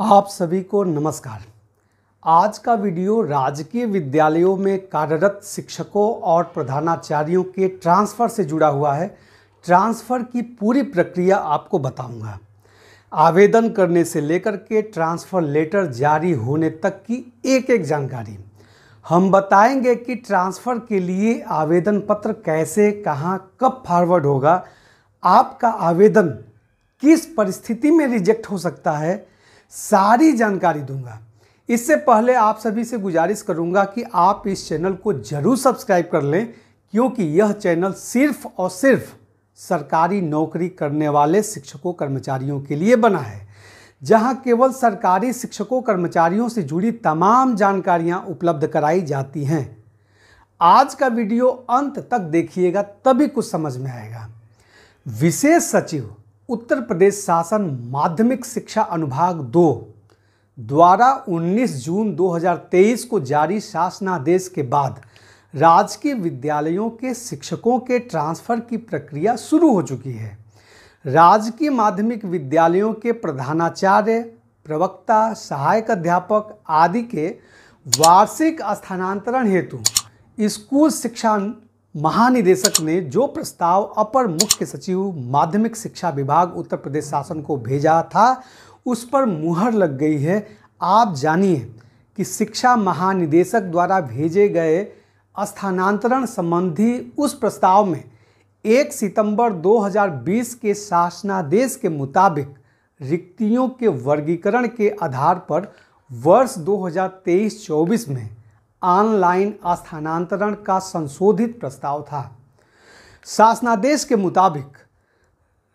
आप सभी को नमस्कार आज का वीडियो राजकीय विद्यालयों में कार्यरत शिक्षकों और प्रधानाचार्यों के ट्रांसफ़र से जुड़ा हुआ है ट्रांसफ़र की पूरी प्रक्रिया आपको बताऊंगा। आवेदन करने से लेकर के ट्रांसफ़र लेटर जारी होने तक की एक एक जानकारी हम बताएंगे कि ट्रांसफ़र के लिए आवेदन पत्र कैसे कहाँ कब फॉरवर्ड होगा आपका आवेदन किस परिस्थिति में रिजेक्ट हो सकता है सारी जानकारी दूंगा इससे पहले आप सभी से गुजारिश करूंगा कि आप इस चैनल को जरूर सब्सक्राइब कर लें क्योंकि यह चैनल सिर्फ और सिर्फ सरकारी नौकरी करने वाले शिक्षकों कर्मचारियों के लिए बना है जहां केवल सरकारी शिक्षकों कर्मचारियों से जुड़ी तमाम जानकारियां उपलब्ध कराई जाती हैं आज का वीडियो अंत तक देखिएगा तभी कुछ समझ में आएगा विशेष सचिव उत्तर प्रदेश शासन माध्यमिक शिक्षा अनुभाग दो द्वारा 19 जून 2023 को जारी शासनादेश के बाद राजकीय विद्यालयों के शिक्षकों के ट्रांसफ़र की प्रक्रिया शुरू हो चुकी है राजकीय माध्यमिक विद्यालयों के प्रधानाचार्य प्रवक्ता सहायक अध्यापक आदि के वार्षिक स्थानांतरण हेतु स्कूल शिक्षा महानिदेशक ने जो प्रस्ताव अपर मुख्य सचिव माध्यमिक शिक्षा विभाग उत्तर प्रदेश शासन को भेजा था उस पर मुहर लग गई है आप जानिए कि शिक्षा महानिदेशक द्वारा भेजे गए स्थानांतरण संबंधी उस प्रस्ताव में 1 सितंबर 2020 के शासनादेश के मुताबिक रिक्तियों के वर्गीकरण के आधार पर वर्ष 2023-24 में ऑनलाइन स्थानांतरण का संशोधित प्रस्ताव था शासनादेश के मुताबिक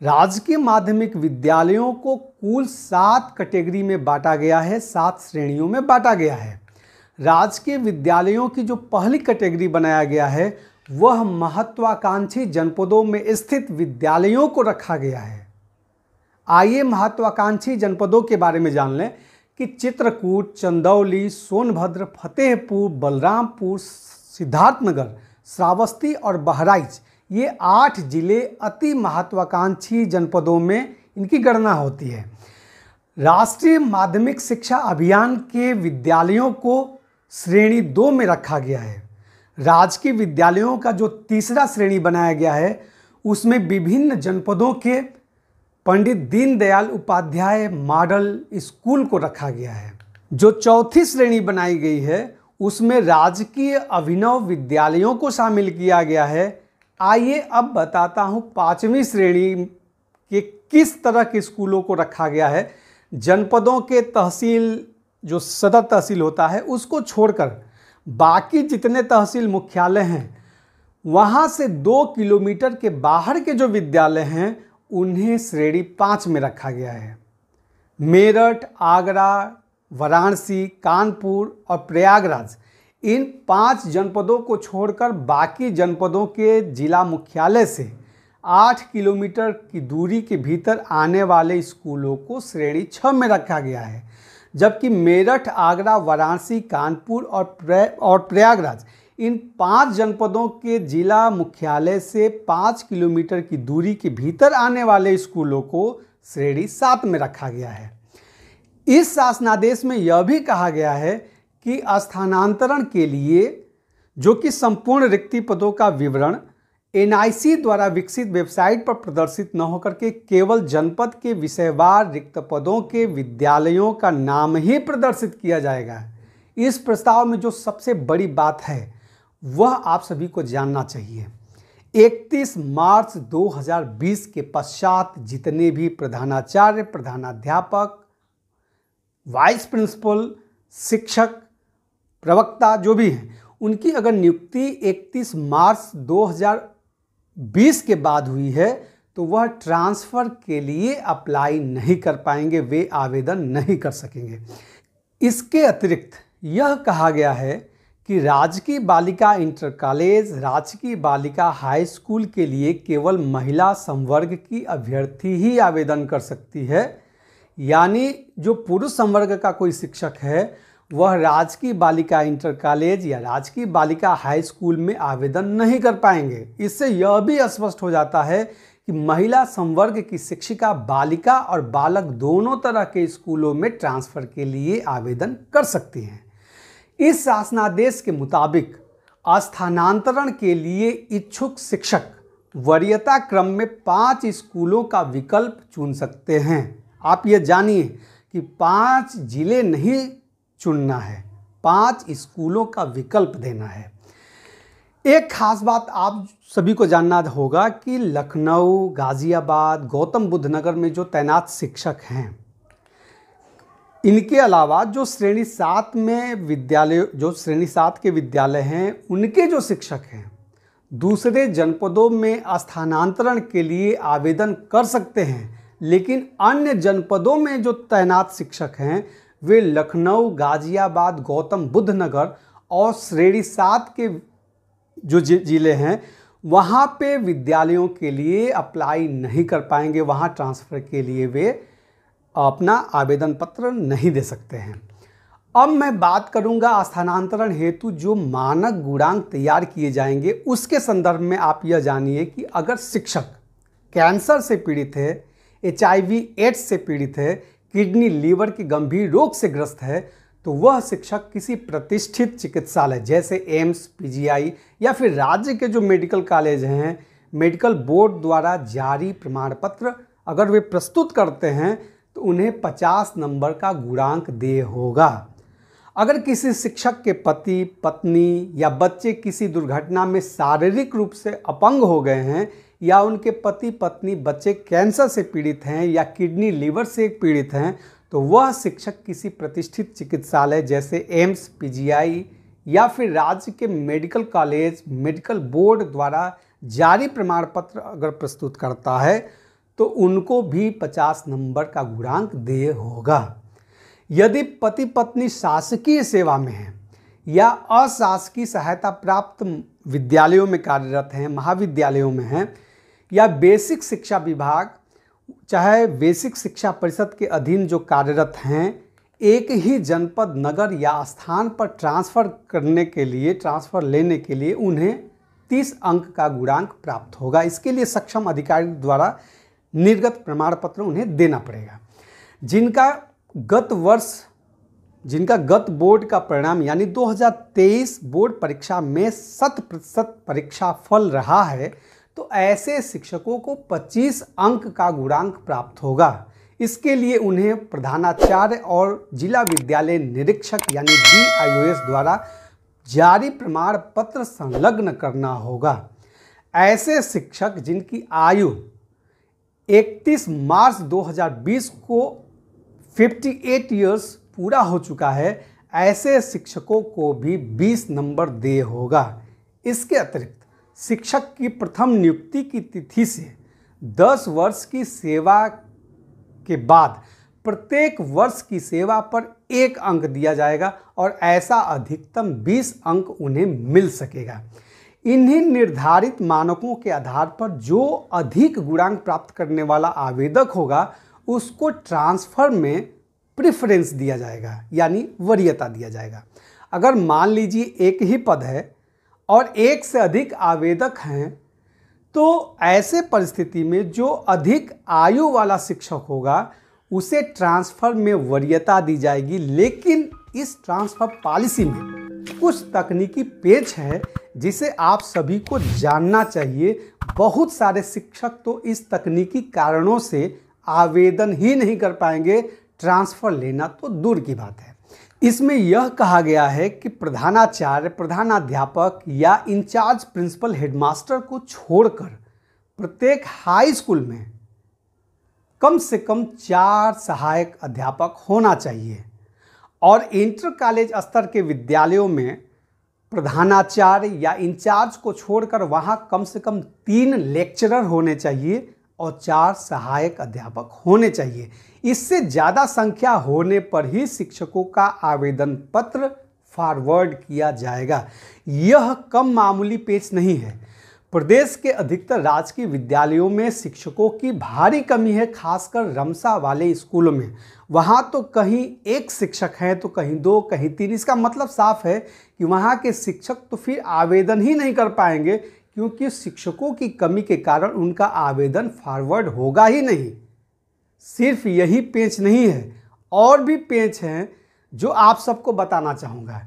राजकीय माध्यमिक विद्यालयों को कुल सात कैटेगरी में बांटा गया है सात श्रेणियों में बांटा गया है राजकीय विद्यालयों की जो पहली कैटेगरी बनाया गया है वह महत्वाकांक्षी जनपदों में स्थित विद्यालयों को रखा गया है आइए महत्वाकांक्षी जनपदों के बारे में जान लें कि चित्रकूट चंदौली सोनभद्र फतेहपुर बलरामपुर सिद्धार्थनगर श्रावस्ती और बहराइच ये आठ जिले अति महत्वाकांक्षी जनपदों में इनकी गणना होती है राष्ट्रीय माध्यमिक शिक्षा अभियान के विद्यालयों को श्रेणी दो में रखा गया है राजकीय विद्यालयों का जो तीसरा श्रेणी बनाया गया है उसमें विभिन्न जनपदों के पंडित दीनदयाल उपाध्याय मॉडल स्कूल को रखा गया है जो चौथी श्रेणी बनाई गई है उसमें राजकीय अभिनव विद्यालयों को शामिल किया गया है आइए अब बताता हूँ पाँचवीं श्रेणी के किस तरह के स्कूलों को रखा गया है जनपदों के तहसील जो सदर तहसील होता है उसको छोड़कर बाकी जितने तहसील मुख्यालय हैं वहाँ से दो किलोमीटर के बाहर के जो विद्यालय हैं उन्हें श्रेणी पाँच में रखा गया है मेरठ आगरा वाराणसी कानपुर और प्रयागराज इन पांच जनपदों को छोड़कर बाकी जनपदों के जिला मुख्यालय से आठ किलोमीटर की दूरी के भीतर आने वाले स्कूलों को श्रेणी छः में रखा गया है जबकि मेरठ आगरा वाराणसी कानपुर और प्रया और प्रयागराज इन पांच जनपदों के जिला मुख्यालय से पाँच किलोमीटर की दूरी के भीतर आने वाले स्कूलों को श्रेणी सात में रखा गया है इस शासनादेश में यह भी कहा गया है कि स्थानांतरण के लिए जो कि संपूर्ण रिक्ति पदों का विवरण एनआईसी द्वारा विकसित वेबसाइट पर प्रदर्शित न होकर के केवल जनपद के विषयवार रिक्त पदों के विद्यालयों का नाम ही प्रदर्शित किया जाएगा इस प्रस्ताव में जो सबसे बड़ी बात है वह आप सभी को जानना चाहिए 31 मार्च 2020 के पश्चात जितने भी प्रधानाचार्य प्रधानाध्यापक वाइस प्रिंसिपल शिक्षक प्रवक्ता जो भी हैं उनकी अगर नियुक्ति 31 मार्च 2020 के बाद हुई है तो वह ट्रांसफ़र के लिए अप्लाई नहीं कर पाएंगे वे आवेदन नहीं कर सकेंगे इसके अतिरिक्त यह कहा गया है कि राजकीय बालिका इंटर कॉलेज राजकीय बालिका हाई स्कूल के लिए केवल महिला संवर्ग की अभ्यर्थी ही आवेदन कर सकती है यानी जो पुरुष संवर्ग का कोई शिक्षक है वह राजकीय बालिका इंटर कॉलेज या राजकीय बालिका हाई स्कूल में आवेदन नहीं कर पाएंगे इससे यह भी स्पष्ट हो जाता है कि महिला संवर्ग की शिक्षिका बालिका और बालक दोनों तरह के स्कूलों में ट्रांसफ़र के लिए आवेदन कर सकती हैं इस शासनादेश के मुताबिक स्थानांतरण के लिए इच्छुक शिक्षक वरीयता क्रम में पांच स्कूलों का विकल्प चुन सकते हैं आप ये जानिए कि पांच जिले नहीं चुनना है पांच स्कूलों का विकल्प देना है एक खास बात आप सभी को जानना होगा कि लखनऊ गाज़ियाबाद गौतम बुद्ध नगर में जो तैनात शिक्षक हैं इनके अलावा जो श्रेणी सात में विद्यालय जो श्रेणी सात के विद्यालय हैं उनके जो शिक्षक हैं दूसरे जनपदों में स्थानांतरण के लिए आवेदन कर सकते हैं लेकिन अन्य जनपदों में जो तैनात शिक्षक हैं वे लखनऊ गाजियाबाद गौतम बुद्ध नगर और श्रेणी सात के जो जिले हैं वहाँ पे विद्यालयों के लिए अप्लाई नहीं कर पाएंगे वहाँ ट्रांसफ़र के लिए वे अपना आवेदन पत्र नहीं दे सकते हैं अब मैं बात करूंगा स्थानांतरण हेतु जो मानक गुणांक तैयार किए जाएंगे उसके संदर्भ में आप यह जानिए कि अगर शिक्षक कैंसर से पीड़ित है एच एड्स से पीड़ित है किडनी लीवर के गंभीर रोग से ग्रस्त है तो वह शिक्षक किसी प्रतिष्ठित चिकित्सालय जैसे एम्स पीजीआई या फिर राज्य के जो मेडिकल कॉलेज हैं मेडिकल बोर्ड द्वारा जारी प्रमाण पत्र अगर वे प्रस्तुत करते हैं तो उन्हें 50 नंबर का गुणांक दे होगा अगर किसी शिक्षक के पति पत्नी या बच्चे किसी दुर्घटना में शारीरिक रूप से अपंग हो गए हैं या उनके पति पत्नी बच्चे कैंसर से पीड़ित हैं या किडनी लीवर से पीड़ित हैं तो वह शिक्षक किसी प्रतिष्ठित चिकित्सालय जैसे एम्स पीजीआई या फिर राज्य के मेडिकल कॉलेज मेडिकल बोर्ड द्वारा जारी प्रमाण पत्र अगर प्रस्तुत करता है तो उनको भी पचास नंबर का गुणांक देय होगा यदि पति पत्नी शासकीय सेवा में हैं या अशासकीय सहायता प्राप्त विद्यालयों में कार्यरत हैं महाविद्यालयों में हैं या बेसिक शिक्षा विभाग चाहे बेसिक शिक्षा परिषद के अधीन जो कार्यरत हैं एक ही जनपद नगर या स्थान पर ट्रांसफ़र करने के लिए ट्रांसफ़र लेने के लिए उन्हें तीस अंक का गुणांक प्राप्त होगा इसके लिए सक्षम अधिकारी द्वारा निर्गत प्रमाण पत्र उन्हें देना पड़ेगा जिनका गत वर्ष जिनका गत बोर्ड का परिणाम यानी 2023 बोर्ड परीक्षा में शत प्रतिशत परीक्षा फल रहा है तो ऐसे शिक्षकों को 25 अंक का गुणांक प्राप्त होगा इसके लिए उन्हें प्रधानाचार्य और जिला विद्यालय निरीक्षक यानी डी द्वारा जारी प्रमाण पत्र संलग्न करना होगा ऐसे शिक्षक जिनकी आयु 31 मार्च 2020 को 58 ईयर्स पूरा हो चुका है ऐसे शिक्षकों को भी 20 नंबर दे होगा इसके अतिरिक्त शिक्षक की प्रथम नियुक्ति की तिथि से 10 वर्ष की सेवा के बाद प्रत्येक वर्ष की सेवा पर एक अंक दिया जाएगा और ऐसा अधिकतम 20 अंक उन्हें मिल सकेगा इन्हीं निर्धारित मानकों के आधार पर जो अधिक गुणांक प्राप्त करने वाला आवेदक होगा उसको ट्रांसफर में प्रिफरेंस दिया जाएगा यानी वरीयता दिया जाएगा अगर मान लीजिए एक ही पद है और एक से अधिक आवेदक हैं तो ऐसे परिस्थिति में जो अधिक आयु वाला शिक्षक होगा उसे ट्रांसफ़र में वरीयता दी जाएगी लेकिन इस ट्रांसफ़र पॉलिसी में कुछ तकनीकी पेच है जिसे आप सभी को जानना चाहिए बहुत सारे शिक्षक तो इस तकनीकी कारणों से आवेदन ही नहीं कर पाएंगे ट्रांसफ़र लेना तो दूर की बात है इसमें यह कहा गया है कि प्रधानाचार्य प्रधानाध्यापक या इंचार्ज प्रिंसिपल हेडमास्टर को छोड़कर प्रत्येक हाई स्कूल में कम से कम चार सहायक अध्यापक होना चाहिए और इंटर कॉलेज स्तर के विद्यालयों में प्रधानाचार्य या इंचार्ज को छोड़कर वहाँ कम से कम तीन लेक्चरर होने चाहिए और चार सहायक अध्यापक होने चाहिए इससे ज़्यादा संख्या होने पर ही शिक्षकों का आवेदन पत्र फॉरवर्ड किया जाएगा यह कम मामूली पेच नहीं है प्रदेश के अधिकतर राजकीय विद्यालयों में शिक्षकों की भारी कमी है खासकर रमसा वाले स्कूलों में वहाँ तो कहीं एक शिक्षक हैं तो कहीं दो कहीं तीन इसका मतलब साफ है कि वहाँ के शिक्षक तो फिर आवेदन ही नहीं कर पाएंगे क्योंकि शिक्षकों की कमी के कारण उनका आवेदन फॉरवर्ड होगा ही नहीं सिर्फ यही पेंच नहीं है और भी पेंच हैं जो आप सबको बताना चाहूँगा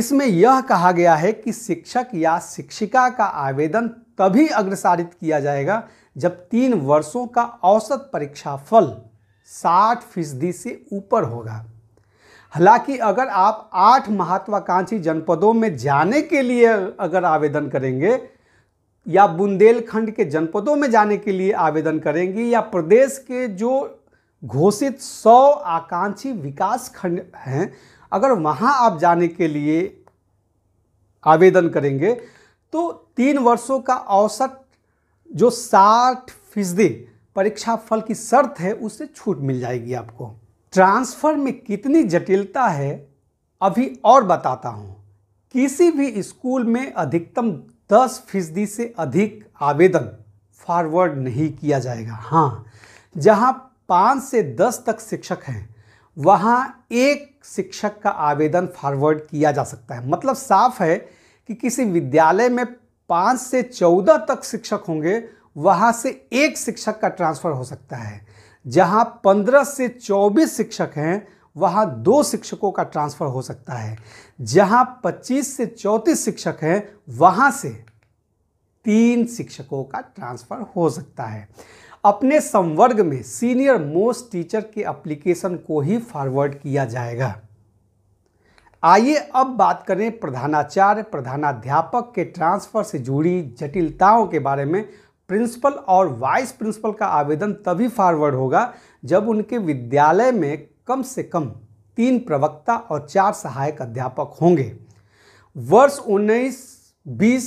इसमें यह कहा गया है कि शिक्षक या शिक्षिका का आवेदन तभी अग्रसारित किया जाएगा जब तीन वर्षों का औसत परीक्षा फल साठ फीसदी से ऊपर होगा हालांकि अगर आप आठ महत्वाकांक्षी जनपदों में जाने के लिए अगर आवेदन करेंगे या बुंदेलखंड के जनपदों में जाने के लिए आवेदन करेंगे या प्रदेश के जो घोषित सौ आकांक्षी विकास खंड हैं अगर वहाँ आप जाने के लिए आवेदन करेंगे तो तीन वर्षों का औसत जो साठ फीसदी परीक्षा फल की शर्त है उससे छूट मिल जाएगी आपको ट्रांसफ़र में कितनी जटिलता है अभी और बताता हूँ किसी भी स्कूल में अधिकतम दस फीसदी से अधिक आवेदन फॉरवर्ड नहीं किया जाएगा हाँ जहाँ पाँच से दस तक शिक्षक हैं वहाँ एक शिक्षक का आवेदन फॉरवर्ड किया जा सकता है मतलब साफ है कि किसी विद्यालय में पाँच से चौदह तक शिक्षक होंगे वहाँ से एक शिक्षक का ट्रांसफ़र हो सकता है जहां 15 से 24 शिक्षक हैं वहां दो शिक्षकों का ट्रांसफ़र हो सकता है जहां 25 से 34 शिक्षक हैं वहां से तीन शिक्षकों का ट्रांसफ़र हो सकता है अपने संवर्ग में सीनियर मोस्ट टीचर के एप्लीकेशन को ही फॉरवर्ड किया जाएगा आइए अब बात करें प्रधानाचार्य प्रधानाध्यापक के ट्रांसफ़र से जुड़ी जटिलताओं के बारे में प्रिंसिपल और वाइस प्रिंसिपल का आवेदन तभी फॉरवर्ड होगा जब उनके विद्यालय में कम से कम तीन प्रवक्ता और चार सहायक अध्यापक होंगे वर्ष उन्नीस बीस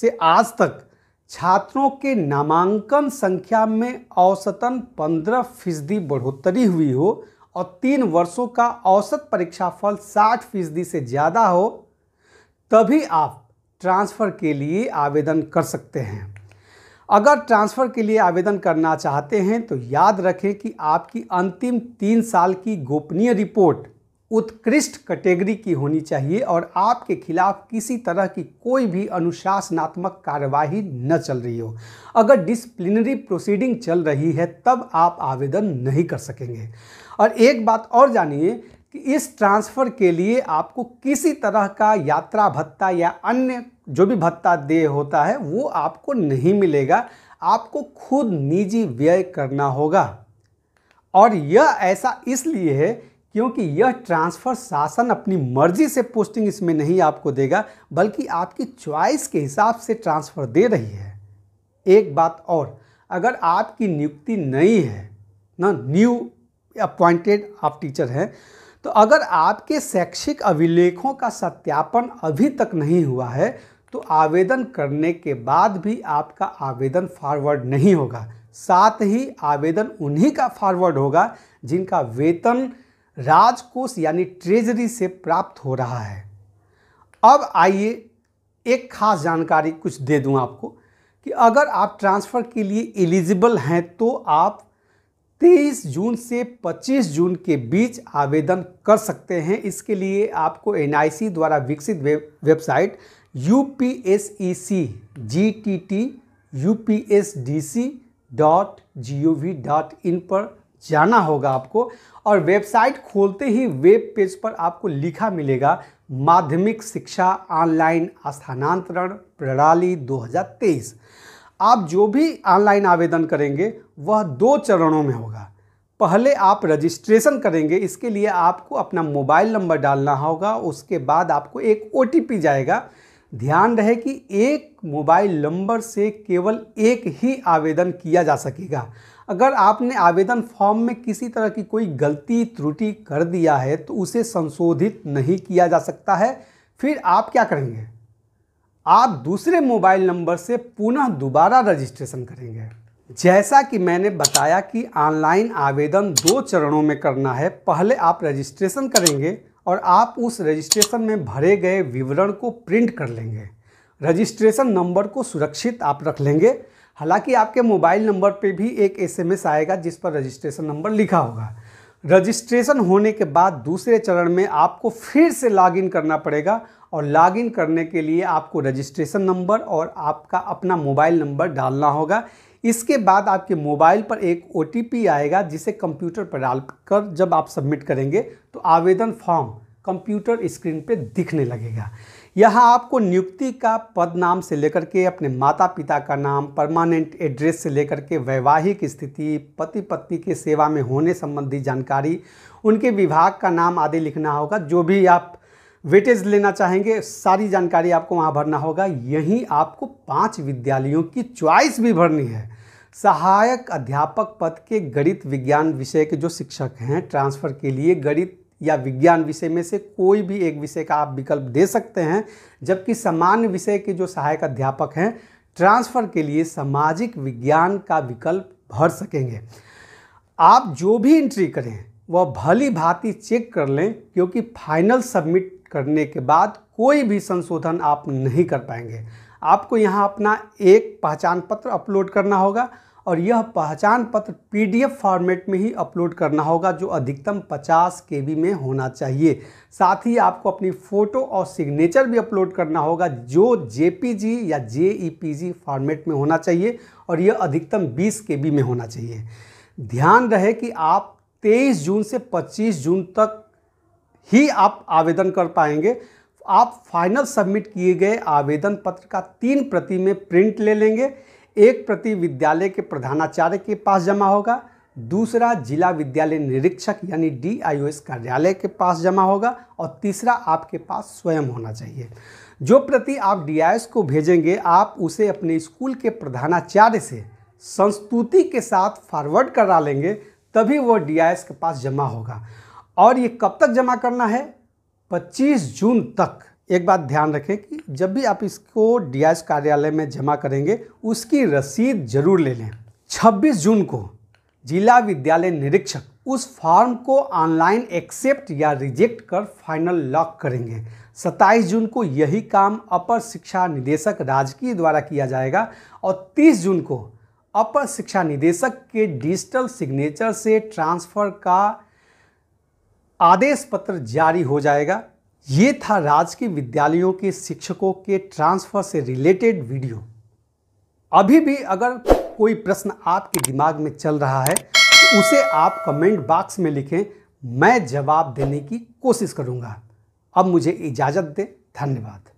से आज तक छात्रों के नामांकन संख्या में औसतन पंद्रह फीसदी बढ़ोतरी हुई हो और तीन वर्षों का औसत परीक्षाफल साठ फीसदी से ज़्यादा हो तभी आप ट्रांसफ़र के लिए आवेदन कर सकते हैं अगर ट्रांसफ़र के लिए आवेदन करना चाहते हैं तो याद रखें कि आपकी अंतिम तीन साल की गोपनीय रिपोर्ट उत्कृष्ट कैटेगरी की होनी चाहिए और आपके खिलाफ किसी तरह की कोई भी अनुशासनात्मक कार्यवाही न चल रही हो अगर डिसप्लिनरी प्रोसीडिंग चल रही है तब आप आवेदन नहीं कर सकेंगे और एक बात और जानिए कि इस ट्रांसफ़र के लिए आपको किसी तरह का यात्रा भत्ता या अन्य जो भी भत्ता देय होता है वो आपको नहीं मिलेगा आपको खुद निजी व्यय करना होगा और यह ऐसा इसलिए है क्योंकि यह ट्रांसफ़र शासन अपनी मर्जी से पोस्टिंग इसमें नहीं आपको देगा बल्कि आपकी चॉइस के हिसाब से ट्रांसफ़र दे रही है एक बात और अगर आपकी नियुक्ति नई है ना न्यू अपॉइंटेड आप टीचर हैं तो अगर आपके शैक्षिक अभिलेखों का सत्यापन अभी तक नहीं हुआ है तो आवेदन करने के बाद भी आपका आवेदन फॉरवर्ड नहीं होगा साथ ही आवेदन उन्हीं का फॉरवर्ड होगा जिनका वेतन राजकोष यानी ट्रेजरी से प्राप्त हो रहा है अब आइए एक खास जानकारी कुछ दे दूं आपको कि अगर आप ट्रांसफ़र के लिए एलिजिबल हैं तो आप 23 जून से 25 जून के बीच आवेदन कर सकते हैं इसके लिए आपको एनआईसी द्वारा विकसित web website U P S E C G T T U P S D C dot G O V dot in पर जाना होगा आपको और वेबसाइट खोलते ही वेब पेज पर आपको लिखा मिलेगा माध्यमिक शिक्षा ऑनलाइन स्थानांतरण प्रणाली 2023 आप जो भी ऑनलाइन आवेदन करेंगे वह दो चरणों में होगा पहले आप रजिस्ट्रेशन करेंगे इसके लिए आपको अपना मोबाइल नंबर डालना होगा उसके बाद आपको एक ओ जाएगा ध्यान रहे कि एक मोबाइल नंबर से केवल एक ही आवेदन किया जा सकेगा अगर आपने आवेदन फॉर्म में किसी तरह की कोई गलती त्रुटि कर दिया है तो उसे संशोधित नहीं किया जा सकता है फिर आप क्या करेंगे आप दूसरे मोबाइल नंबर से पुनः दोबारा रजिस्ट्रेशन करेंगे जैसा कि मैंने बताया कि ऑनलाइन आवेदन दो चरणों में करना है पहले आप रजिस्ट्रेशन करेंगे और आप उस रजिस्ट्रेशन में भरे गए विवरण को प्रिंट कर लेंगे रजिस्ट्रेशन नंबर को सुरक्षित आप रख लेंगे हालांकि आपके मोबाइल नंबर पे भी एक एसएमएस आएगा जिस पर रजिस्ट्रेशन नंबर लिखा होगा रजिस्ट्रेशन होने के बाद दूसरे चरण में आपको फिर से लॉगिन करना पड़ेगा और लॉगिन करने के लिए आपको रजिस्ट्रेशन नंबर और आपका अपना मोबाइल नंबर डालना होगा इसके बाद आपके मोबाइल पर एक ओ आएगा जिसे कंप्यूटर पर डालकर जब आप सबमिट करेंगे तो आवेदन फॉर्म कंप्यूटर स्क्रीन पे दिखने लगेगा यहाँ आपको नियुक्ति का पद नाम से लेकर के अपने माता पिता का नाम परमानेंट एड्रेस से लेकर के वैवाहिक स्थिति पति पत्नी के सेवा में होने संबंधी जानकारी उनके विभाग का नाम आदि लिखना होगा जो भी आप वेटेज लेना चाहेंगे सारी जानकारी आपको वहाँ भरना होगा यहीं आपको पांच विद्यालयों की च्वाइस भी भरनी है सहायक अध्यापक पद के गणित विज्ञान विषय के जो शिक्षक हैं ट्रांसफ़र के लिए गणित या विज्ञान विषय में से कोई भी एक विषय का आप विकल्प दे सकते हैं जबकि सामान्य विषय के जो सहायक अध्यापक हैं ट्रांसफ़र के लिए सामाजिक विज्ञान का विकल्प भर सकेंगे आप जो भी एंट्री करें वह भली भांति चेक कर लें क्योंकि फाइनल सबमिट करने के बाद कोई भी संशोधन आप नहीं कर पाएंगे आपको यहाँ अपना एक पहचान पत्र अपलोड करना होगा और यह पहचान पत्र पीडीएफ फॉर्मेट में ही अपलोड करना होगा जो अधिकतम 50 के में होना चाहिए साथ ही आपको अपनी फ़ोटो और सिग्नेचर भी अपलोड करना होगा जो जे या जे फॉर्मेट में होना चाहिए और यह अधिकतम 20 के में होना चाहिए ध्यान रहे कि आप 23 जून से 25 जून तक ही आप आवेदन कर पाएंगे आप फाइनल सबमिट किए गए आवेदन पत्र का तीन प्रति में प्रिंट ले लेंगे एक प्रति विद्यालय के प्रधानाचार्य के पास जमा होगा दूसरा जिला विद्यालय निरीक्षक यानी डीआईओएस कार्यालय के पास जमा होगा और तीसरा आपके पास स्वयं होना चाहिए जो प्रति आप डीआईएस को भेजेंगे आप उसे अपने स्कूल के प्रधानाचार्य से संस्तुति के साथ फॉरवर्ड करा लेंगे तभी वो डीआईएस के पास जमा होगा और ये कब तक जमा करना है 25 जून तक एक बात ध्यान रखें कि जब भी आप इसको डीआईएस कार्यालय में जमा करेंगे उसकी रसीद जरूर ले लें 26 जून को जिला विद्यालय निरीक्षक उस फॉर्म को ऑनलाइन एक्सेप्ट या रिजेक्ट कर फाइनल लॉक करेंगे 27 जून को यही काम अपर शिक्षा निदेशक राजकीय द्वारा किया जाएगा और 30 जून को अपर शिक्षा निदेशक के डिजिटल सिग्नेचर से ट्रांसफ़र का आदेश पत्र जारी हो जाएगा ये था राजकीय विद्यालयों के शिक्षकों के ट्रांसफर से रिलेटेड वीडियो अभी भी अगर कोई प्रश्न आपके दिमाग में चल रहा है तो उसे आप कमेंट बॉक्स में लिखें मैं जवाब देने की कोशिश करूँगा अब मुझे इजाज़त दें धन्यवाद